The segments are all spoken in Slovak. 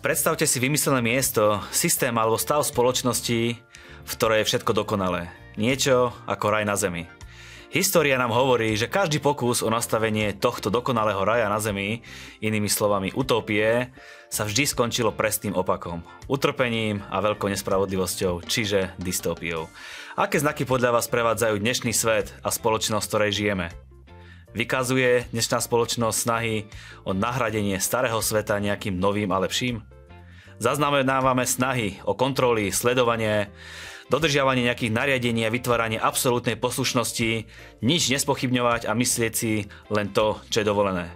Predstavte si vymyslené miesto, systém alebo stav spoločnosti, v ktorej je všetko dokonalé. Niečo ako raj na zemi. História nám hovorí, že každý pokus o nastavenie tohto dokonalého raja na zemi, inými slovami utopie, sa vždy skončilo presným opakom. Utrpením a veľkou nespravodlivosťou, čiže dystopiou. Aké znaky podľa vás prevádzajú dnešný svet a spoločnosť, v ktorej žijeme? Vykazuje dnešná spoločnosť snahy o nahradenie starého sveta nejakým novým a lepším? Zaznamenávame snahy o kontroly, sledovanie, dodržiavanie nejakých nariadení a vytváranie absolútnej poslušnosti, nič nespochybňovať a myslieť si len to, čo je dovolené.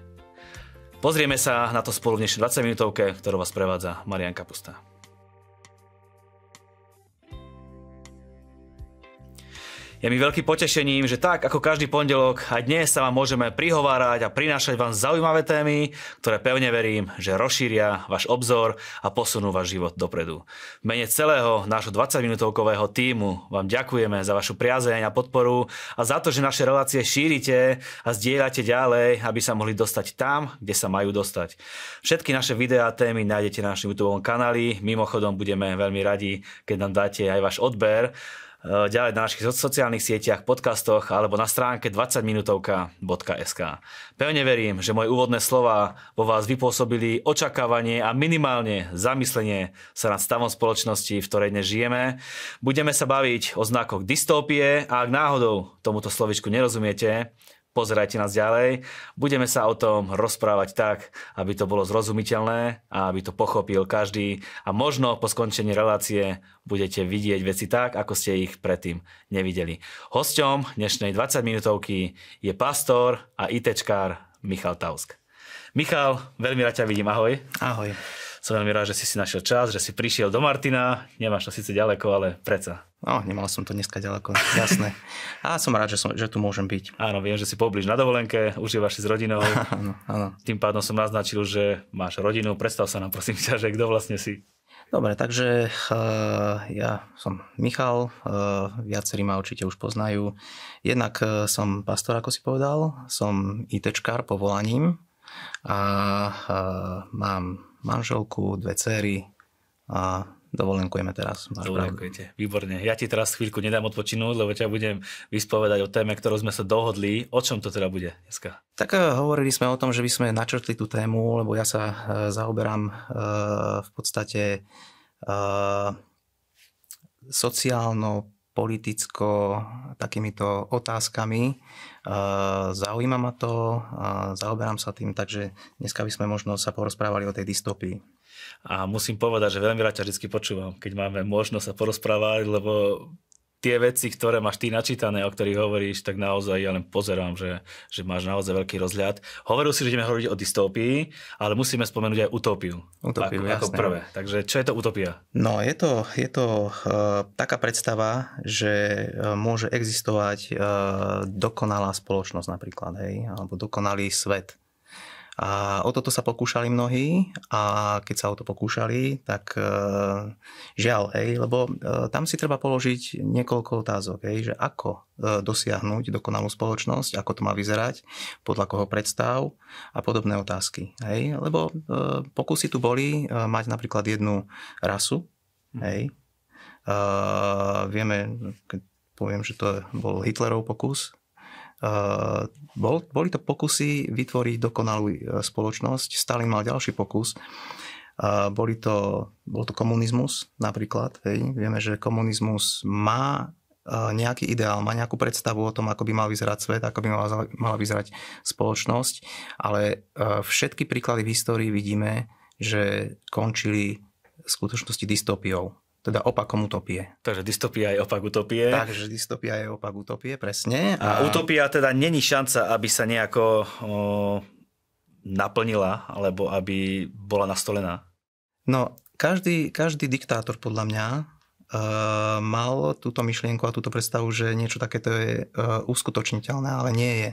Pozrieme sa na to spolu v dnešnej 20 minútovke, ktorú vás prevádza Marian Kapusta. Je mi veľkým potešením, že tak ako každý pondelok aj dnes sa vám môžeme prihovárať a prinášať vám zaujímavé témy, ktoré pevne verím, že rozšíria váš obzor a posunú váš život dopredu. V mene celého nášho 20-minútovkového týmu vám ďakujeme za vašu priazeň a podporu a za to, že naše relácie šírite a zdieľate ďalej, aby sa mohli dostať tam, kde sa majú dostať. Všetky naše videá a témy nájdete na našom YouTube kanáli. Mimochodom budeme veľmi radi, keď nám dáte aj váš odber Eh, ďalej na našich sociálnych sieťach, podcastoch alebo na stránke 20minutovka.sk. Pevne verím, že moje úvodné slova vo vás vypôsobili očakávanie a minimálne zamyslenie sa nad stavom spoločnosti, v ktorej dnes žijeme. Budeme sa baviť o znakoch dystópie a ak náhodou tomuto slovičku nerozumiete, pozerajte nás ďalej. Budeme sa o tom rozprávať tak, aby to bolo zrozumiteľné a aby to pochopil každý a možno po skončení relácie budete vidieť veci tak, ako ste ich predtým nevideli. Hosťom dnešnej 20 minútovky je pastor a ITčkár Michal Tausk. Michal, veľmi rád ťa vidím, ahoj. Ahoj. Som veľmi rád, že si si našiel čas, že si prišiel do Martina. Nemáš to síce ďaleko, ale preca? No, nemal som to dneska ďaleko, jasné. A som rád, že, som, že tu môžem byť. Áno, viem, že si poblíž na dovolenke, užívaš si s rodinou. áno, áno. Tým pádom som naznačil, že máš rodinu. Predstav sa nám, prosím ťa, že kto vlastne si. Dobre, takže uh, ja som Michal, uh, viacerí ma určite už poznajú. Jednak uh, som pastor, ako si povedal, som ITčkár povolaním a uh, mám manželku, dve cery a dovolenkujeme teraz. Dovolenkujete, výborne. Ja ti teraz chvíľku nedám odpočinúť, lebo ťa budem vyspovedať o téme, ktorú sme sa dohodli. O čom to teda bude dneska? Tak eh, hovorili sme o tom, že by sme načrtli tú tému, lebo ja sa eh, zaoberám eh, v podstate sociálno politicko takýmito otázkami. E, zaujíma ma to, e, zaoberám sa tým, takže dneska by sme možno sa porozprávali o tej dystopii. A musím povedať, že veľmi rád ťa vždy počúvam, keď máme možnosť sa porozprávať, lebo tie veci, ktoré máš ty načítané, o ktorých hovoríš, tak naozaj ja len pozerám, že, že máš naozaj veľký rozhľad. Hovoril si, že ideme hovoriť o dystopii, ale musíme spomenúť aj utopiu. Utopiu, ako, jasné. ako prvé. Takže čo je to utopia? No, je to, je to uh, taká predstava, že uh, môže existovať uh, dokonalá spoločnosť napríklad, hej, alebo dokonalý svet a o toto sa pokúšali mnohí a keď sa o to pokúšali, tak e, žiaľ, ej, lebo e, tam si treba položiť niekoľko otázok, ej, že ako e, dosiahnuť dokonalú spoločnosť, ako to má vyzerať, podľa koho predstav a podobné otázky. Hej? Lebo e, pokusy tu boli e, mať napríklad jednu rasu, hm. hej? E, vieme, poviem, že to bol Hitlerov pokus, Eh, bol, boli to pokusy vytvoriť dokonalú eh, spoločnosť. Stalin mal ďalší pokus. Eh, boli to, bol to komunizmus napríklad. Hej. Vieme, že komunizmus má nejaký ideál, má nejakú predstavu o tom, ako by mal vyzerať svet, ako by mala, mala vyzerať spoločnosť, ale všetky príklady v histórii vidíme, že končili v skutočnosti dystopiou teda opakom utopie. Takže dystopia je opak utopie. Takže dystopia je opak utopie, presne. A, a utopia teda není šanca, aby sa nejako o, naplnila, alebo aby bola nastolená. No, každý, každý diktátor podľa mňa uh, mal túto myšlienku a túto predstavu, že niečo takéto je uh, uskutočniteľné, ale nie je.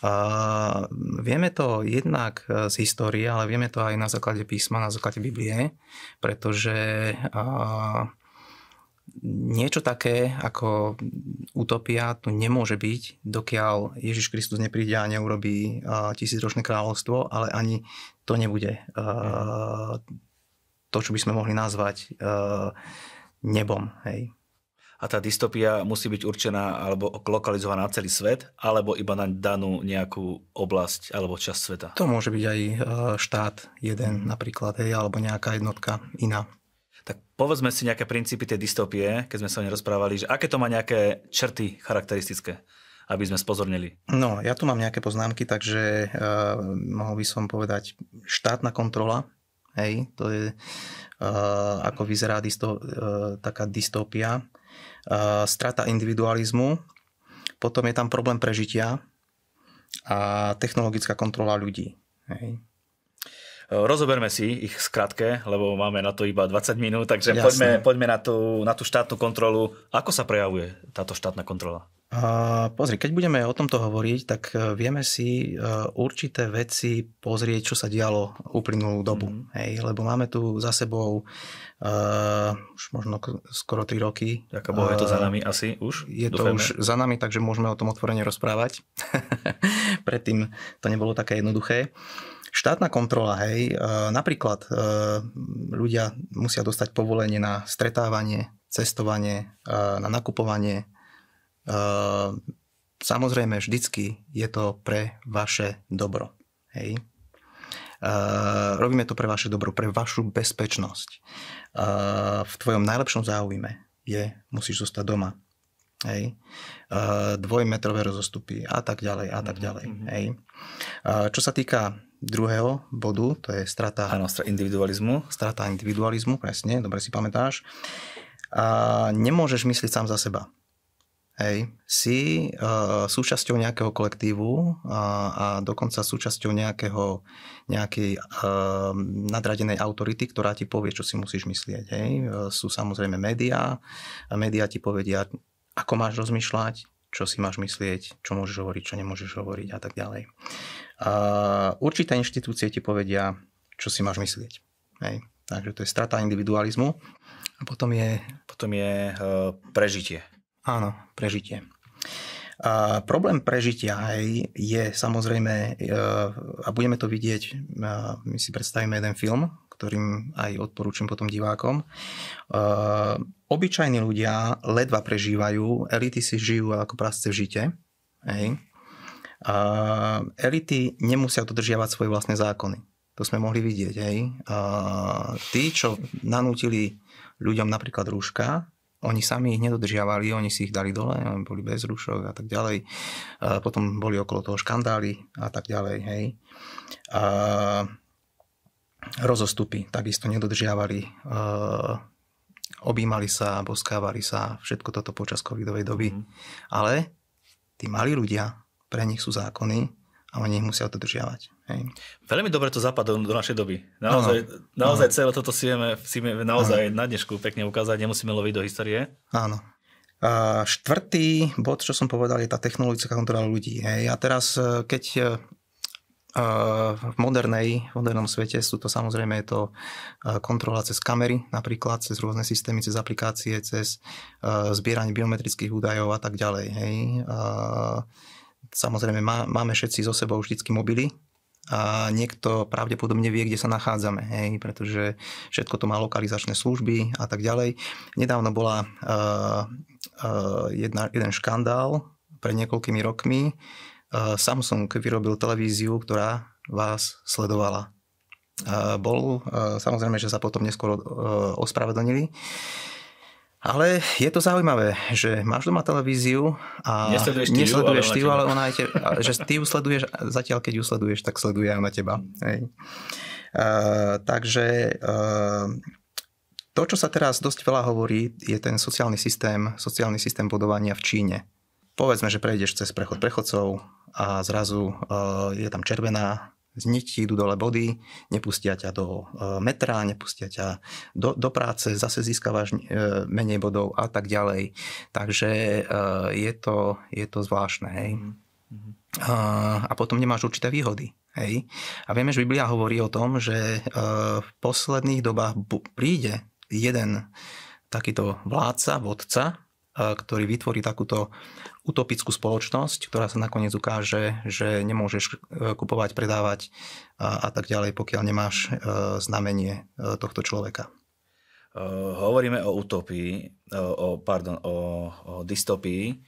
Uh, vieme to jednak eh, z histórie, ale vieme to aj na základe písma, na základe Biblie, pretože uh, niečo také ako utopia tu nemôže byť, dokiaľ Ježiš Kristus nepríde a neurobí uh, tisícročné kráľovstvo, ale ani to nebude uh, to, čo by sme mohli nazvať uh, nebom. Hej. A tá dystopia musí byť určená alebo lokalizovaná na celý svet, alebo iba na danú nejakú oblasť alebo časť sveta? To môže byť aj e, štát jeden mhm. napríklad, hej, alebo nejaká jednotka iná. Tak povedzme si nejaké princípy tej dystopie, keď sme sa o nej rozprávali, že aké to má nejaké črty charakteristické, aby sme spozornili. No, ja tu mám nejaké poznámky, takže uh, mohol by som povedať štátna kontrola, Hej, to je, uh, ako vyzerá dysto, uh, taká dystopia. Uh, strata individualizmu, potom je tam problém prežitia a technologická kontrola ľudí. Hej. Rozoberme si ich skratke, lebo máme na to iba 20 minút, takže Jasne. poďme, poďme na, tú, na tú štátnu kontrolu. Ako sa prejavuje táto štátna kontrola? Uh, pozri, keď budeme o tomto hovoriť, tak e, vieme si uh, určité veci pozrieť, čo sa dialo uplynulú dobu. Mm. Hej, lebo máme tu za sebou uh, už možno skoro 3 roky. Ďaká Bohu, uh, je to za nami asi už? Je dúfajme. to už za nami, takže môžeme o tom otvorene rozprávať. Predtým to nebolo také jednoduché. Uh, Štátna kontrola, hej, e, napríklad e, ľudia musia dostať povolenie na stretávanie, cestovanie, e, na nakupovanie. Samozrejme, vždycky je to pre vaše dobro. Hej. Robíme to pre vaše dobro, pre vašu bezpečnosť. V tvojom najlepšom záujme je, musíš zostať doma. Hej. Dvojmetrové rozostupy a tak ďalej a tak mhm, ďalej. Mhm. Hej. Čo sa týka druhého bodu, to je strata... Áno, individualizmu. Strata individualizmu, presne, dobre si pamätáš. A nemôžeš myslieť sám za seba. Hej, si uh, súčasťou nejakého kolektívu a, e, a dokonca súčasťou nejakého, nejakej uh, nadradenej autority, ktorá ti povie, čo si musíš myslieť. Hej. Sú samozrejme médiá a médiá ti povedia, ako máš rozmýšľať, čo si máš myslieť, čo môžeš hovoriť, čo nemôžeš hovoriť a tak ďalej určité inštitúcie ti povedia, čo si máš myslieť. Hej. Takže to je strata individualizmu. A potom je... Potom je e, prežitie. Áno, prežitie. A problém prežitia hej, je samozrejme, e, a budeme to vidieť, e, my si predstavíme jeden film, ktorým aj odporúčam potom divákom. Obyčajní ľudia ledva prežívajú, elity si žijú ako prasce v žite. Hej. A elity nemusia dodržiavať svoje vlastné zákony. To sme mohli vidieť. Hej. A tí, čo nanútili ľuďom napríklad rúška, oni sami ich nedodržiavali, oni si ich dali dole, oni boli bez rušok a tak ďalej. A potom boli okolo toho škandály a tak ďalej, hej. A rozostupy takisto nedodržiavali, objímali sa, boskávali sa, všetko toto počas covidovej doby. Mm. Ale tí mali ľudia, pre nich sú zákony a oni ich musia dodržiavať. Hej. Veľmi dobre to zapadlo do našej doby. Naozaj, ano. naozaj ano. celé toto si vieme, si vieme naozaj ano. na dnešku pekne ukázať, nemusíme loviť do histórie. Áno. A štvrtý bod, čo som povedal, je tá technologická kontrola ľudí. Hej. A teraz, e, keď e, e, v modernej, v modernom svete sú to samozrejme je to kontrola cez kamery, napríklad cez rôzne systémy, cez aplikácie, cez zbieranie biometrických údajov a tak ďalej. Hej. A Samozrejme, má, máme všetci so sebou vždycky mobily a niekto pravdepodobne vie, kde sa nachádzame, hej, pretože všetko to má lokalizačné služby a tak ďalej. Nedávno bola uh, uh, jedna, jeden škandál pred niekoľkými rokmi. Uh, Samsung vyrobil televíziu, ktorá vás sledovala. Uh, bol, uh, samozrejme, že sa potom neskôr uh, ospravedlnili. Uh, ale je to zaujímavé, že máš doma televíziu a nesleduješ, tíju, nesleduješ ale ale ona aj te, že Steve sleduješ, zatiaľ keď ju sleduješ, tak sleduje aj ona teba. Hej. Uh, takže uh, to, čo sa teraz dosť veľa hovorí, je ten sociálny systém, sociálny systém budovania v Číne. Povedzme, že prejdeš cez prechod prechodcov a zrazu uh, je tam červená Zneď ti idú dole body, nepustia ťa do e, metra, nepustia ťa do, do práce, zase získavaš e, menej bodov a tak ďalej. Takže e, je to, je to zvláštne. Hej. Mhm. Mhm. A potom nemáš určité výhody. Hej. A vieme, že Biblia hovorí o tom, že v posledných dobách príde jeden takýto vládca, vodca, E, ktorý vytvorí takúto utopickú spoločnosť, ktorá sa nakoniec ukáže, že nemôžeš e, kupovať, predávať a, a tak ďalej, pokiaľ nemáš e, znamenie tohto človeka. Hovoríme o utopii, o, pardon, o, o dystopii.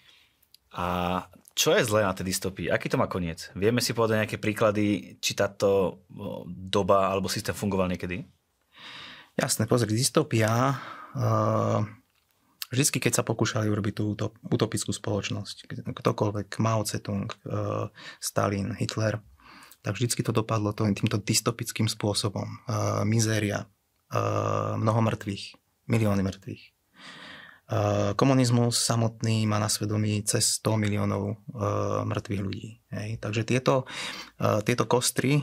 A čo je zlé na tej dystopii? Aký to má koniec? Vieme si povedať nejaké príklady, či táto doba alebo systém fungoval niekedy? Jasné, pozri, dystopia uh vždy, keď sa pokúšali urobiť tú utopickú spoločnosť, ktokoľvek, Mao Tse-tung, eh, Stalin, Hitler, tak vždycky to dopadlo týmto dystopickým spôsobom. Eh, mizéria, eh, mnoho mŕtvych, milióny mŕtvych. Komunizmus samotný má na svedomí cez 100 miliónov mŕtvych ľudí. Takže tieto, tieto kostry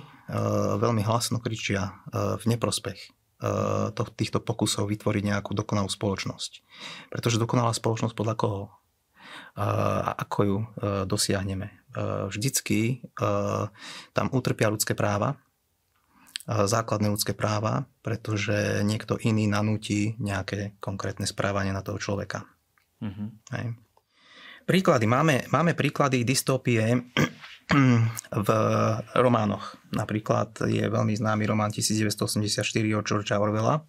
veľmi hlasno kričia v neprospech Eh, to, týchto pokusov vytvoriť nejakú dokonalú spoločnosť. Pretože dokonalá spoločnosť podľa koho? Eh, a ako ju eh, dosiahneme? Vždycky tam utrpia ľudské práva, základné ľudské práva, pretože niekto iný nanúti nejaké konkrétne správanie na toho človeka. Mm-hmm. Hej. Príklady. Máme, máme príklady dystopie v románoch. Napríklad je veľmi známy román 1984 od Georgea Orwella.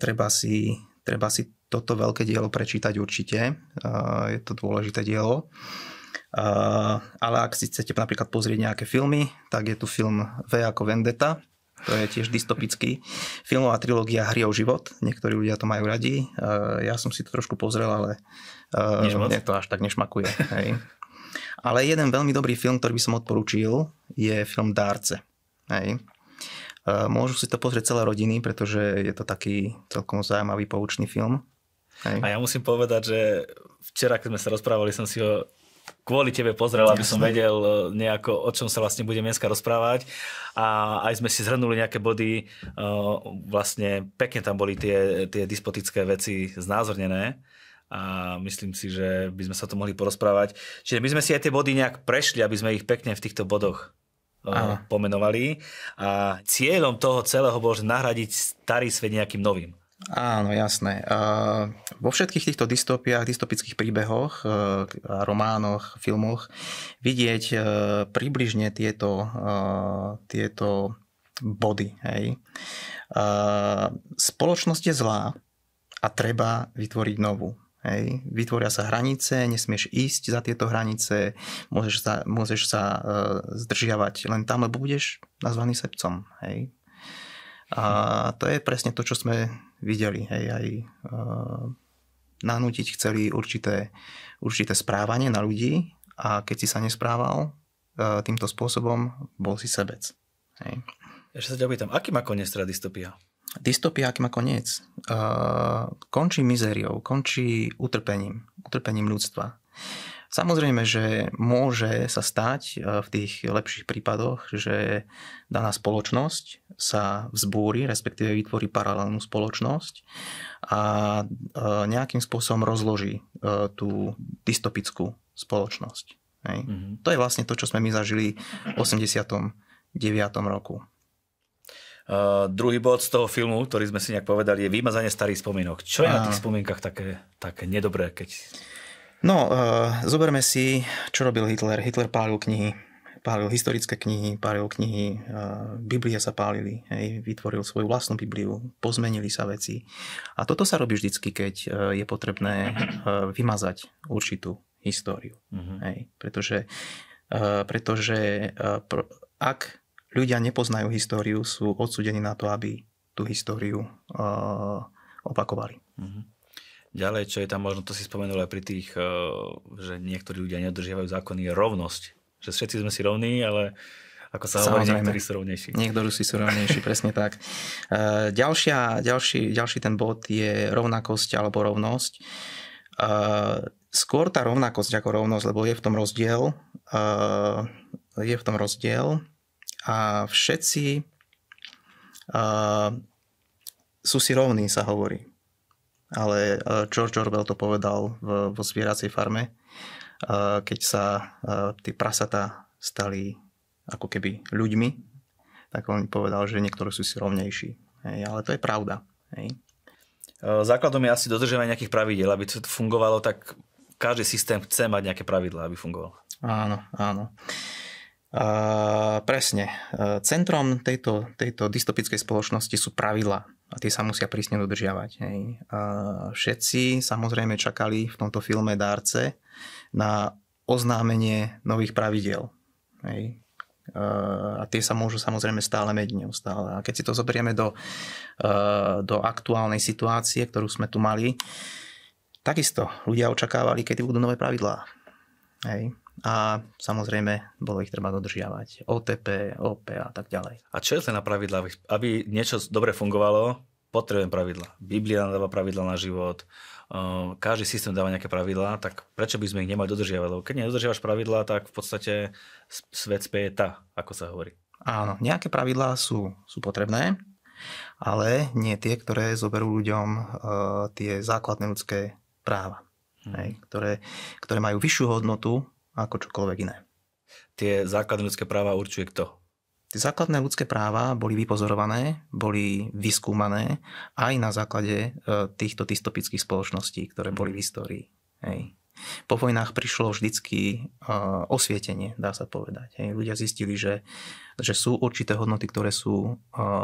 treba, si, treba si toto veľké dielo prečítať určite. je to dôležité dielo. ale ak si chcete napríklad pozrieť nejaké filmy, tak je tu film V ako Vendetta. To je tiež dystopický. Filmová trilógia Hry o život. Niektorí ľudia to majú radi. Ja som si to trošku pozrel, ale mne to až tak nešmakuje. Hej. Ale jeden veľmi dobrý film, ktorý by som odporúčil, je film Dárce. Hej. E, môžu si to pozrieť celé rodiny, pretože je to taký celkom zaujímavý poučný film. Hej. A ja musím povedať, že včera, keď sme sa rozprávali, som si ho kvôli tebe pozrel, aby som vedel e, nejako, o čom sa vlastne budem dneska rozprávať. A aj sme si zhrnuli nejaké body, e, vlastne pekne tam boli tie, tie dispotické veci znázornené a myslím si, že by sme sa to mohli porozprávať. Čiže my sme si aj tie body nejak prešli, aby sme ich pekne v týchto bodoch Aha. E, pomenovali. A cieľom toho celého bolo, že nahradiť starý svet nejakým novým. Áno, jasné. E, vo všetkých týchto dystopiách, dystopických príbehoch, e, románoch, filmoch vidieť približne tieto, tieto body. Hej. Spoločnosť je zlá a treba vytvoriť novú. Hej. Vytvoria sa hranice, nesmieš ísť za tieto hranice, môžeš sa, môžeš sa e, zdržiavať len tam, lebo budeš nazvaný sebcom. Hej. A to je presne to, čo sme videli. Hej. Aj e, nanútiť chceli určité, určité správanie na ľudí a keď si sa nesprával e, týmto spôsobom, bol si sebec. Hej. Ešte sa ťa pýtam, aký má koniec tá dystopia? dystopia, aký má koniec. Uh, končí mizériou, končí utrpením, utrpením ľudstva. Samozrejme, že môže sa stať uh, v tých lepších prípadoch, že daná spoločnosť sa vzbúri, respektíve vytvorí paralelnú spoločnosť a uh, nejakým spôsobom rozloží uh, tú dystopickú spoločnosť. Hej. Mm-hmm. To je vlastne to, čo sme my zažili v 89. roku. Uh, druhý bod z toho filmu, ktorý sme si nejak povedali, je vymazanie starých spomienok. Čo je na tých spomienkach také, také nedobré, keď... No, uh, zoberme si, čo robil Hitler. Hitler pálil knihy, pálil historické knihy, pálil knihy, uh, eh, Biblie sa pálili, hej, vytvoril svoju vlastnú Bibliu, pozmenili sa veci. A toto sa robí vždycky, keď uh, je potrebné uh, vymazať určitú históriu. Uh-huh. Hej, pretože uh, pretože uh, pr- ak ľudia nepoznajú históriu, sú odsudení na to, aby tú históriu uh, opakovali. Mhm. Ďalej, čo je tam možno, to si spomenul aj pri tých, uh, že niektorí ľudia nedodržiavajú zákony, je rovnosť. Že všetci sme si rovní, ale ako sa hovorí, niektorí sú rovnejší. Niektorí si sú rovnejší, presne tak. Uh, ďalšia, ďalší, ďalší ten bod je rovnakosť alebo rovnosť. Uh, skôr tá rovnakosť ako rovnosť, lebo je v tom rozdiel. Uh, je v tom rozdiel a všetci uh, sú si rovní, sa hovorí. Ale uh, George Orwell to povedal v, vo zvieracej farme, uh, keď sa uh, tí stali ako keby ľuďmi, tak on povedal, že niektorí sú si rovnejší. Hej, ale to je pravda. Hej. Základom je asi dodržiavanie nejakých pravidel, Aby to fungovalo, tak každý systém chce mať nejaké pravidla, aby fungoval. Áno, áno. Uh, Uh, presne. Uh, centrom tejto, tejto dystopickej spoločnosti sú pravidla a tie sa musia prísne dodržiavať. Hej. Uh, všetci samozrejme čakali v tomto filme dárce na oznámenie nových pravidel. Hej. Uh, a tie sa môžu samozrejme stále meniť neustále. A keď si to zoberieme do, uh, do aktuálnej situácie, ktorú sme tu mali, takisto ľudia očakávali, kedy budú nové pravidlá. Hej a samozrejme bolo ich treba dodržiavať. OTP, OP a tak ďalej. A čo je to na pravidla? Aby niečo dobre fungovalo, potrebujem pravidla. Biblia dáva pravidla na život, každý systém dáva nejaké pravidlá, tak prečo by sme ich nemali dodržiavať? Lebo keď nedodržiavaš pravidla, tak v podstate svet spieta, ako sa hovorí. Áno, nejaké pravidlá sú, sú potrebné, ale nie tie, ktoré zoberú ľuďom e, tie základné ľudské práva, hmm. hej, ktoré, ktoré majú vyššiu hodnotu ako čokoľvek iné. Tie základné ľudské práva určuje kto? Tie základné ľudské práva boli vypozorované, boli vyskúmané aj na základe e, týchto dystopických spoločností, ktoré boli v histórii. Hej. Po vojnách prišlo vždycky e, osvietenie, dá sa povedať. Hej. Ľudia zistili, že, že sú určité hodnoty, ktoré sú e,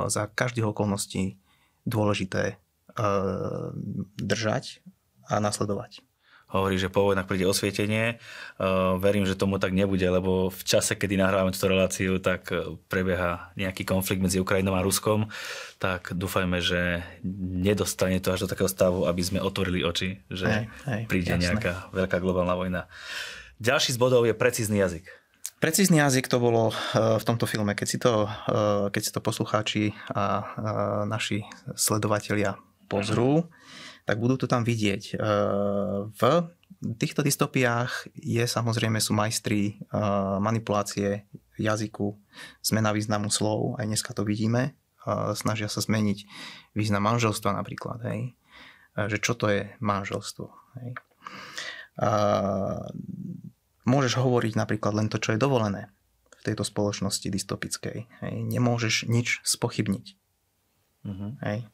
za každých okolností dôležité držať a nasledovať hovorí, že po vojnách príde osvietenie. E, verím, že tomu tak nebude, lebo v čase, kedy nahrávame túto reláciu, tak e, prebieha nejaký konflikt medzi Ukrajinou a Ruskom, tak dúfajme, že nedostane to až do takého stavu, aby sme otvorili oči, že hej, hej, príde jasné. nejaká veľká globálna vojna. Ďalší z bodov je precízny jazyk. Precízny jazyk to bolo e, v tomto filme, keď si to, keď si to poslucháči a naši sledovatelia pozrú, tak budú to tam vidieť. Ehm, v týchto dystopiách je samozrejme sú majstri ehm, manipulácie jazyku, zmena významu slov, aj dneska to vidíme, ehm, snažia sa zmeniť význam manželstva napríklad, hej. že čo to je manželstvo. Hej. A môžeš hovoriť napríklad len to, čo je dovolené v tejto spoločnosti dystopickej. Hej. Nemôžeš nič spochybniť. Uh-huh. Hej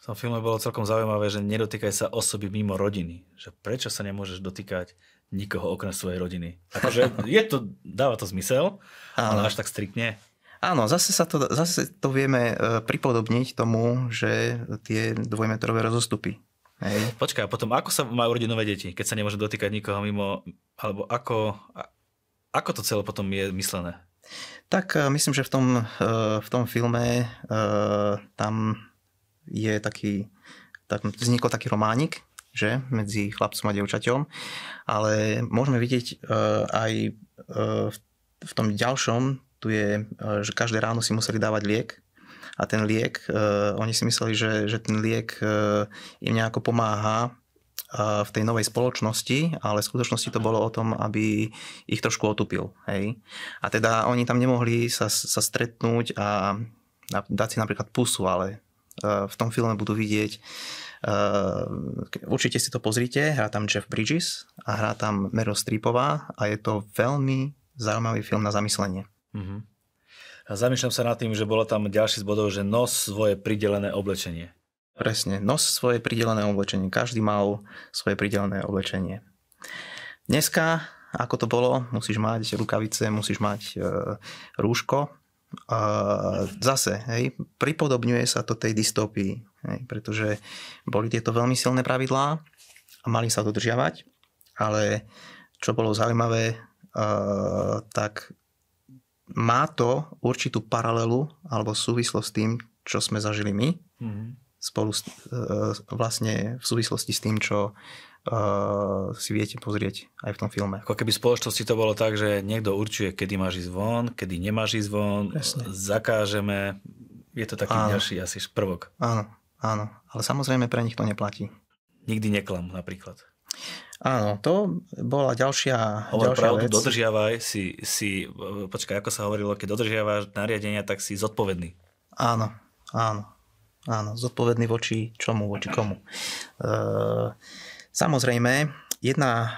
v tom filme bolo celkom zaujímavé, že nedotýkaj sa osoby mimo rodiny. Že prečo sa nemôžeš dotýkať nikoho okrem svojej rodiny? Akože je to, dáva to zmysel, ale až tak striktne. Áno, zase, sa to, zase to vieme e, pripodobniť tomu, že tie dvojmetrové rozostupy. Hej. Počkaj, a potom ako sa majú rodiť nové deti, keď sa nemôže dotýkať nikoho mimo, alebo ako, ako to celé potom je myslené? Tak e, myslím, že v tom, e, v tom filme tam je taký, tak vznikol taký románik, že medzi chlapcom a devčaťom, ale môžeme vidieť uh, aj uh, v tom ďalšom, tu je, uh, že každé ráno si museli dávať liek a ten liek, uh, oni si mysleli, že, že ten liek uh, im nejako pomáha uh, v tej novej spoločnosti, ale v skutočnosti to bolo o tom, aby ich trošku otupil. Hej? A teda oni tam nemohli sa, sa stretnúť a dať si napríklad pusu, ale Eh, v tom filme budú vidieť. Eh, Určite si to pozrite, hrá tam Jeff Bridges a hrá tam Meryl Streepová a je to veľmi zaujímavý film na zamyslenie. Mm-hmm. zamýšľam sa nad tým, že bolo tam ďalší z bodov, že nos svoje pridelené oblečenie. Presne, nos svoje pridelené oblečenie. Každý mal svoje pridelené oblečenie. Dneska, ako to bolo, musíš mať rukavice, musíš mať e, rúško, a zase, hej, pripodobňuje sa to tej dystopii, hej, pretože boli tieto veľmi silné pravidlá a mali sa dodržiavať, ale čo bolo zaujímavé, uh, tak má to určitú paralelu alebo súvislosť s tým, čo sme zažili my, mm-hmm. spolu s, e, vlastne v súvislosti s tým, čo uh, si viete pozrieť aj v tom filme. Ako keby v spoločnosti to bolo tak, že niekto určuje, kedy máš ísť von, kedy nemáš ísť von, Presne. zakážeme. Je to taký áno. ďalší asi prvok. Áno, áno. Ale samozrejme pre nich to neplatí. Nikdy neklam napríklad. Áno, to bola ďalšia, Hovor ďalšia pravdu, vec. dodržiavaj si, si, počkaj, ako sa hovorilo, keď dodržiavaš nariadenia, tak si zodpovedný. Áno, áno, áno, zodpovedný voči čomu, voči komu. Uh, Samozrejme, jedna e,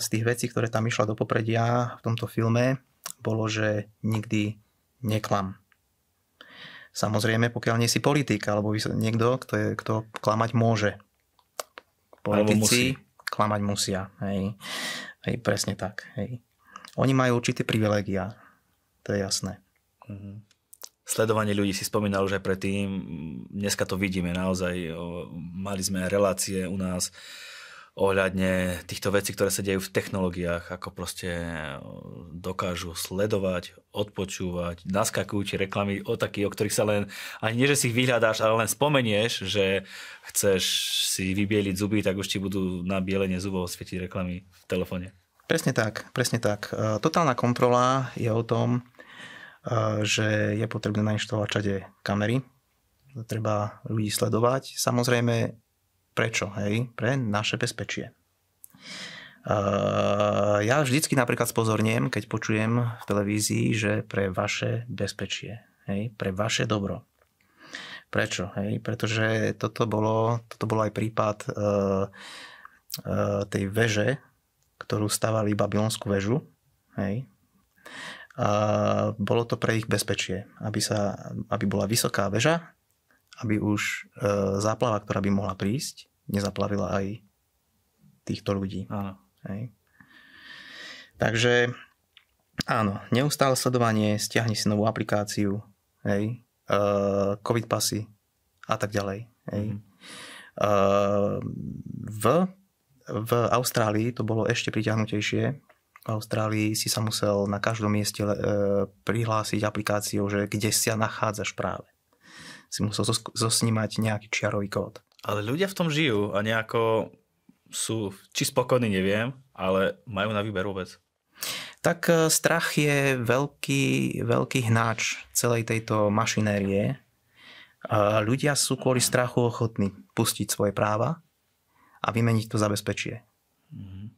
z tých vecí, ktoré tam išla do popredia v tomto filme, bolo, že nikdy neklam. Samozrejme, pokiaľ nie si politik alebo niekto, kto, je, kto klamať môže. Politici musí. klamať musia. Hej. Hej, presne tak. Hej. Oni majú určité privilegia. To je jasné. Mhm. Sledovanie ľudí si spomínal už aj predtým. Dneska to vidíme naozaj. Mali sme relácie u nás ohľadne týchto vecí, ktoré sa dejú v technológiách, ako proste e, dokážu sledovať, odpočúvať, naskakujú ti reklamy o takých, o ktorých sa len, ani nie, že si ich vyhľadáš, ale len spomenieš, že chceš si vybieliť zuby, tak už ti budú na bielenie zubov svietiť reklamy v telefóne. Presne tak, presne tak. E, totálna kontrola je o tom, e, že je potrebné nainštalovať všade kamery, treba ľudí sledovať. Samozrejme, Prečo? Hej? Pre naše bezpečie. Eh, ja vždycky napríklad spozorniem, keď počujem v televízii, že pre vaše bezpečie, hej, pre vaše dobro. Prečo? Hej? Pretože toto bolo, toto bolo aj prípad eh, eh, tej veže, ktorú stavali babylonskú väžu. Hej? A bolo to pre ich bezpečie, aby, sa, aby bola vysoká väža, aby už e, záplava, ktorá by mohla prísť, nezaplavila aj týchto ľudí. Áno. Hej. Takže áno, neustále sledovanie, stiahni si novú aplikáciu, hej, e, covid pasy a tak ďalej. Hej. Mm. E, v, v Austrálii to bolo ešte priťahnutejšie, v Austrálii si sa musel na každom mieste e, prihlásiť aplikáciou, že kde sa nachádzaš práve si musel zosnímať nejaký čiarový kód. Ale ľudia v tom žijú a nejako sú, či spokojní neviem, ale majú na výber vôbec. Tak e, strach je veľký, veľký hnáč celej tejto mašinérie. E, ľudia sú kvôli strachu ochotní pustiť svoje práva a vymeniť to zabezpečie. Mhm.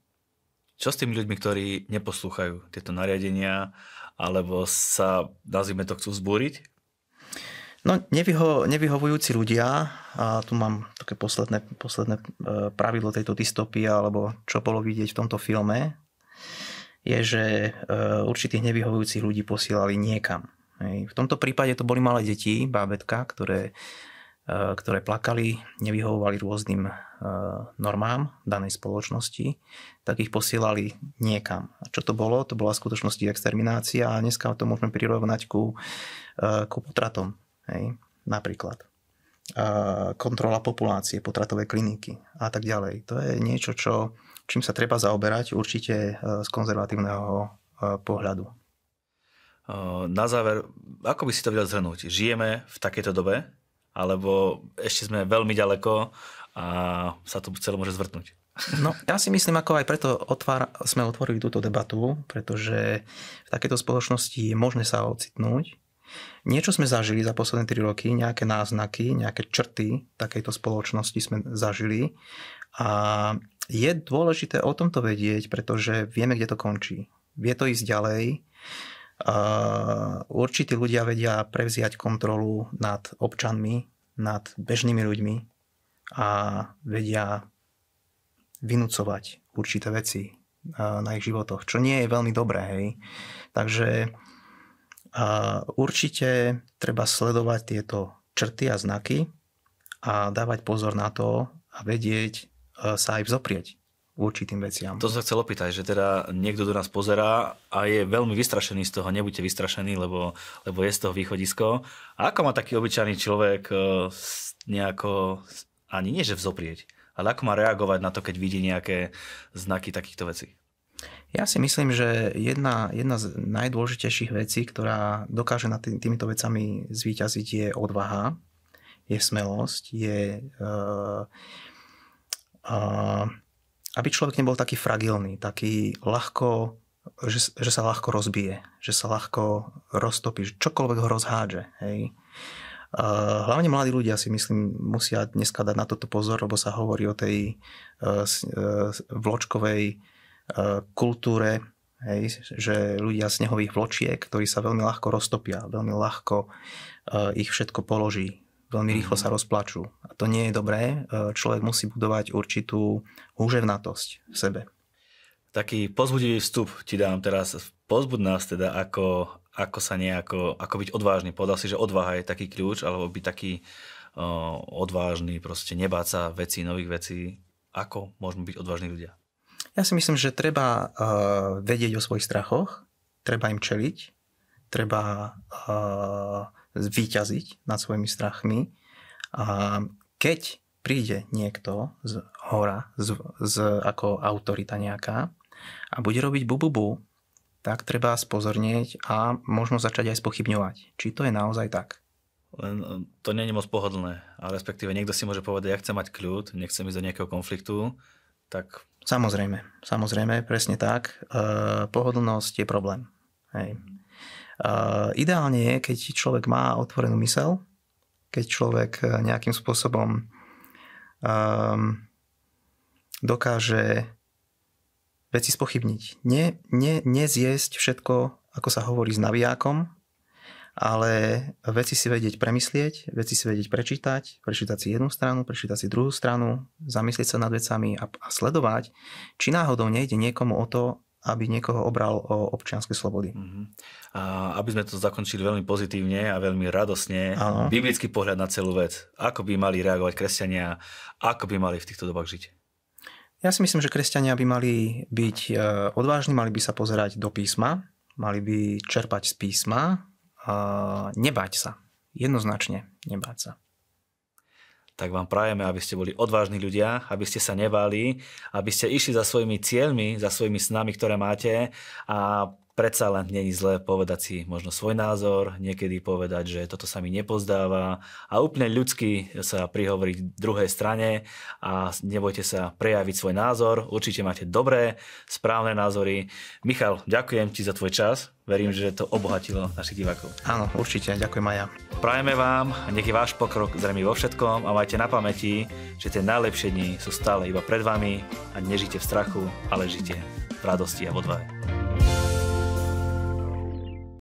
Čo s tými ľuďmi, ktorí neposlúchajú tieto nariadenia alebo sa, nazvime to, chcú zbúriť No, nevyho, nevyhovujúci ľudia, a tu mám také posledné, posledné e, pravidlo tejto dystopie, alebo čo bolo vidieť v tomto filme, je, že e, určitých nevyhovujúcich ľudí posielali niekam. V tomto prípade to boli malé deti, bábetka, ktoré, e, ktoré plakali, nevyhovovali rôznym normám danej spoločnosti, tak ich posielali niekam. A čo to bolo? To bola v skutočnosti exterminácia a dneska to môžeme prirovnať ku, ku potratom Hej? Napríklad kontrola populácie, potratové kliniky a tak ďalej. To je niečo, čo, čím sa treba zaoberať určite e, z konzervatívneho e, pohľadu. E, na záver, ako by si to vedel zhrnúť? Žijeme v takejto dobe, alebo ešte sme veľmi ďaleko a sa to celé môže zvrtnúť? No, ja si myslím, ako aj preto otvár, sme otvorili túto debatu, pretože v takejto spoločnosti je možné sa ocitnúť Niečo sme zažili za posledné 3 roky, nejaké náznaky, nejaké črty takejto spoločnosti sme zažili a je dôležité o tomto vedieť, pretože vieme, kde to končí. Vie to ísť ďalej. Určití ľudia vedia prevziať kontrolu nad občanmi, nad bežnými ľuďmi a vedia vynúcovať určité veci na ich životoch, čo nie je veľmi dobré. Hej. Takže a určite treba sledovať tieto črty a znaky a dávať pozor na to a vedieť e, sa aj vzoprieť určitým veciam. To som chcel opýtať, že teda niekto do nás pozerá a je veľmi vystrašený z toho. Nebuďte vystrašení, lebo, lebo je z toho východisko. A ako má taký obyčajný človek e, nejako, ani nie že vzoprieť, ale ako má reagovať na to, keď vidí nejaké znaky takýchto vecí? Ja si myslím, že jedna, jedna z najdôležitejších vecí, ktorá dokáže nad týmito vecami zvíťaziť, je odvaha, je smelosť, je... Uh, uh, aby človek nebol taký fragilný, taký ľahko, že, že sa ľahko rozbije, že sa ľahko roztopí, že čokoľvek ho rozhádže. Hej. Eh, hlavne mladí ľudia si myslím musia dneska dať na toto pozor, lebo sa hovorí o tej uh, uh, vločkovej E, kultúre, hej, že ľudia z snehových vločiek, ktorí sa veľmi ľahko roztopia, veľmi ľahko e, ich všetko položí, veľmi mhm. rýchlo sa rozplačú. A to nie je dobré. E, človek musí budovať určitú húževnatosť v sebe. Taký pozbudivý vstup ti dám teraz. Pozbud nás teda, ako, ako sa nejako, ako byť odvážny. Povedal si, že odvaha je taký kľúč, alebo byť taký odvážny, proste nebáť sa vecí, nových vecí. Ako môžeme byť odvážni ľudia? Ja si myslím, že treba uh, vedieť o svojich strachoch, treba im čeliť, treba uh, zvíťaziť nad svojimi strachmi. A keď príde niekto z hora, z, z, ako autorita nejaká a bude robiť bububu, tak treba spozornieť a možno začať aj spochybňovať, či to je naozaj tak. Len eh, to nie je moc pohodlné. A respektíve niekto si môže povedať, ja chcem mať kľud, nechcem ísť do nejakého konfliktu, tak Samozrejme, samozrejme, presne tak. E, pohodlnosť je problém. Hej. E, ideálne je, keď človek má otvorenú mysel, keď človek e, nejakým spôsobom um, dokáže veci spochybniť. Ne, ne, nezjesť všetko, ako sa hovorí s navijákom, ale veci si vedieť premyslieť, veci si vedieť prečítať, prečítať si jednu stranu, prečítať si druhú stranu, zamyslieť sa nad vecami a, a sledovať, či náhodou nejde niekomu o to, aby niekoho obral o občianske slobody. Uh-huh. A aby sme to zakončili veľmi pozitívne a veľmi radosne, ano. biblický pohľad na celú vec. Ako by mali reagovať kresťania, ako by mali v týchto dobách žiť? Ja si myslím, že kresťania by mali byť eh, odvážni, mali by sa pozerať do písma, mali by čerpať z písma, nebáť sa. Jednoznačne nebáť sa tak vám prajeme, aby ste boli odvážni ľudia, aby ste sa nebali, aby ste išli za svojimi cieľmi, za svojimi snami, ktoré máte a predsa len není zlé povedať si možno svoj názor, niekedy povedať, že toto sa mi nepozdáva a úplne ľudsky sa prihovoriť druhej strane a nebojte sa prejaviť svoj názor. Určite máte dobré, správne názory. Michal, ďakujem ti za tvoj čas. Verím, že to obohatilo našich divákov. Áno, určite, ďakujem aj ja. Prajeme vám nech je váš pokrok zrejme vo všetkom a majte na pamäti, že tie najlepšie dni sú stále iba pred vami a nežite v strachu, ale žite v radosti a odvahe.